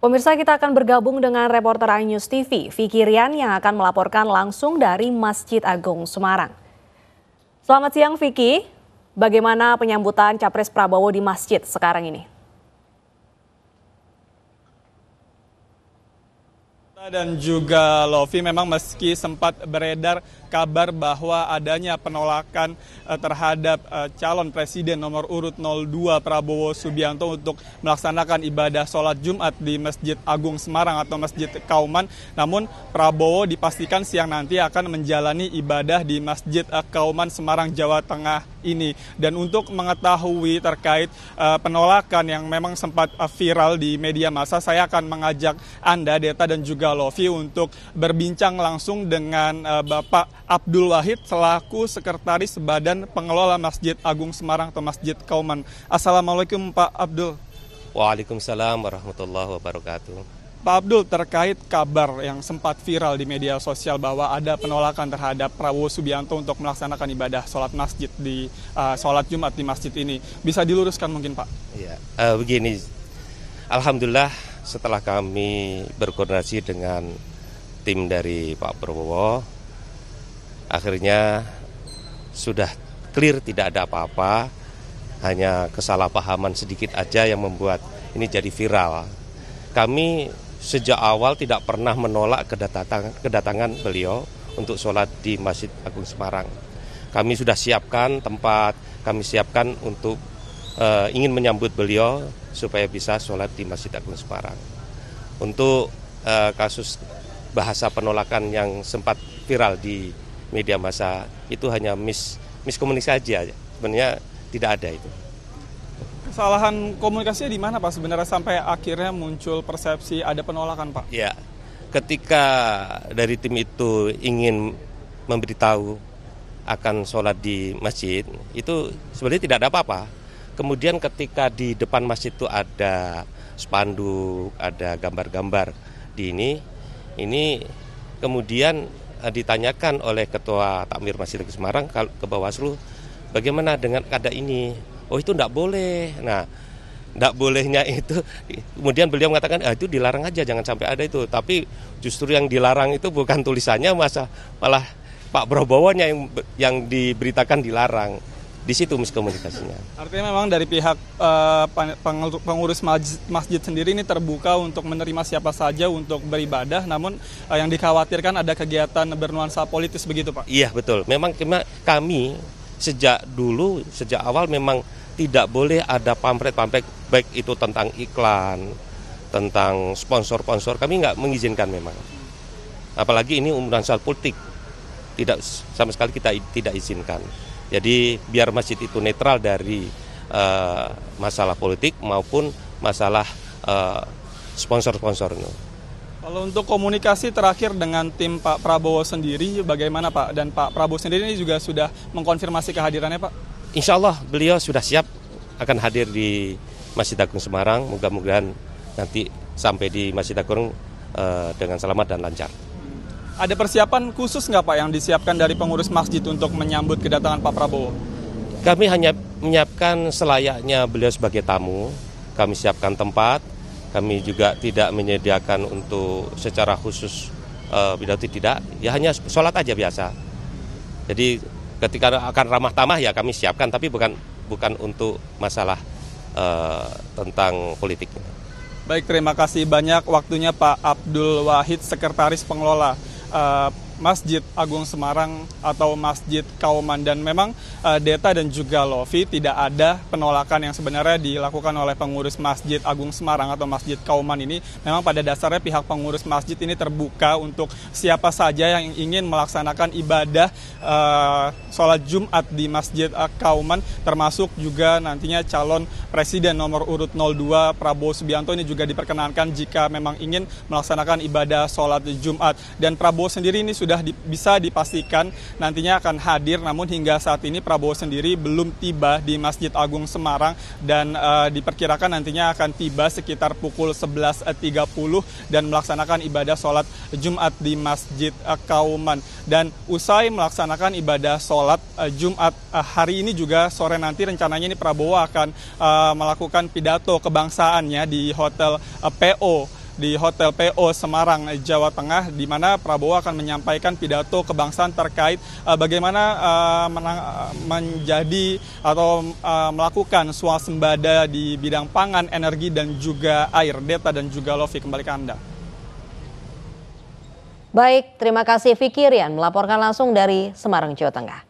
Pemirsa kita akan bergabung dengan reporter iNews TV, Vicky Rian yang akan melaporkan langsung dari Masjid Agung Semarang. Selamat siang Vicky, bagaimana penyambutan Capres Prabowo di masjid sekarang ini? dan juga Lofi memang meski sempat beredar kabar bahwa adanya penolakan eh, terhadap eh, calon presiden nomor urut 02 Prabowo Subianto untuk melaksanakan ibadah sholat Jumat di Masjid Agung Semarang atau Masjid Kauman. Namun Prabowo dipastikan siang nanti akan menjalani ibadah di Masjid eh, Kauman Semarang Jawa Tengah ini. Dan untuk mengetahui terkait uh, penolakan yang memang sempat uh, viral di media massa, saya akan mengajak Anda, Deta dan juga Lofi untuk berbincang langsung dengan uh, Bapak Abdul Wahid selaku Sekretaris Badan Pengelola Masjid Agung Semarang atau Masjid Kauman. Assalamualaikum Pak Abdul. Waalaikumsalam warahmatullahi wabarakatuh. Pak Abdul, terkait kabar yang sempat viral di media sosial bahwa ada penolakan terhadap Prabowo Subianto untuk melaksanakan ibadah sholat masjid di uh, sholat Jumat di masjid ini, bisa diluruskan mungkin Pak? Iya, uh, begini, Alhamdulillah setelah kami berkoordinasi dengan tim dari Pak Prabowo, akhirnya sudah clear tidak ada apa-apa, hanya kesalahpahaman sedikit aja yang membuat ini jadi viral. Kami sejak awal tidak pernah menolak kedatangan, kedatangan beliau untuk sholat di Masjid Agung Semarang. Kami sudah siapkan tempat, kami siapkan untuk uh, ingin menyambut beliau supaya bisa sholat di Masjid Agung Semarang. Untuk uh, kasus bahasa penolakan yang sempat viral di media massa itu hanya mis miskomunikasi saja, sebenarnya tidak ada itu kesalahan komunikasinya di mana Pak sebenarnya sampai akhirnya muncul persepsi ada penolakan Pak? Ya, ketika dari tim itu ingin memberitahu akan sholat di masjid, itu sebenarnya tidak ada apa-apa. Kemudian ketika di depan masjid itu ada spanduk, ada gambar-gambar di ini, ini kemudian eh, ditanyakan oleh Ketua Takmir Masjid Negeri Semarang ke Bawaslu bagaimana dengan keadaan ini oh itu tidak boleh. Nah, tidak bolehnya itu kemudian beliau mengatakan ah, itu dilarang aja jangan sampai ada itu tapi justru yang dilarang itu bukan tulisannya masa malah Pak Prabowo yang yang diberitakan dilarang di situ miskomunikasinya. Artinya memang dari pihak uh, pengurus masjid sendiri ini terbuka untuk menerima siapa saja untuk beribadah, namun uh, yang dikhawatirkan ada kegiatan bernuansa politis begitu, Pak. Iya betul. Memang kami sejak dulu, sejak awal memang tidak boleh ada pamflet-pamflet baik itu tentang iklan, tentang sponsor-sponsor kami nggak mengizinkan memang. Apalagi ini umuran soal politik, tidak sama sekali kita tidak izinkan. Jadi biar masjid itu netral dari uh, masalah politik maupun masalah uh, sponsor-sponsornya. Kalau untuk komunikasi terakhir dengan tim Pak Prabowo sendiri, bagaimana Pak? Dan Pak Prabowo sendiri ini juga sudah mengkonfirmasi kehadirannya Pak? Insya Allah beliau sudah siap akan hadir di Masjid Agung Semarang. Mudah-mudahan nanti sampai di Masjid Agung uh, dengan selamat dan lancar. Ada persiapan khusus nggak Pak yang disiapkan dari pengurus masjid untuk menyambut kedatangan Pak Prabowo? Kami hanya menyiapkan selayaknya beliau sebagai tamu. Kami siapkan tempat, kami juga tidak menyediakan untuk secara khusus uh, tidak, ya hanya sholat aja biasa. Jadi ketika akan ramah tamah ya kami siapkan, tapi bukan bukan untuk masalah uh, tentang politik Baik, terima kasih banyak waktunya Pak Abdul Wahid, Sekretaris Pengelola uh, Masjid Agung Semarang atau Masjid Kauman dan memang uh, Deta dan juga Lofi tidak ada penolakan yang sebenarnya dilakukan oleh pengurus Masjid Agung Semarang atau Masjid Kauman ini memang pada dasarnya pihak pengurus masjid ini terbuka untuk siapa saja yang ingin melaksanakan ibadah uh, sholat Jumat di Masjid eh, Kauman termasuk juga nantinya calon presiden nomor urut 02 Prabowo Subianto ini juga diperkenankan jika memang ingin melaksanakan ibadah sholat Jumat dan Prabowo sendiri ini sudah sudah di, bisa dipastikan nantinya akan hadir namun hingga saat ini Prabowo sendiri belum tiba di Masjid Agung Semarang dan uh, diperkirakan nantinya akan tiba sekitar pukul 11.30 dan melaksanakan ibadah sholat Jumat di Masjid uh, Kauman dan usai melaksanakan ibadah sholat uh, Jumat uh, hari ini juga sore nanti rencananya ini Prabowo akan uh, melakukan pidato kebangsaannya di Hotel uh, PO di Hotel PO Semarang, Jawa Tengah, di mana Prabowo akan menyampaikan pidato kebangsaan terkait uh, bagaimana uh, menang, uh, menjadi atau uh, melakukan swasembada di bidang pangan, energi, dan juga air. Deta dan juga Lofi, kembali ke Anda. Baik, terima kasih Vicky Rian melaporkan langsung dari Semarang, Jawa Tengah.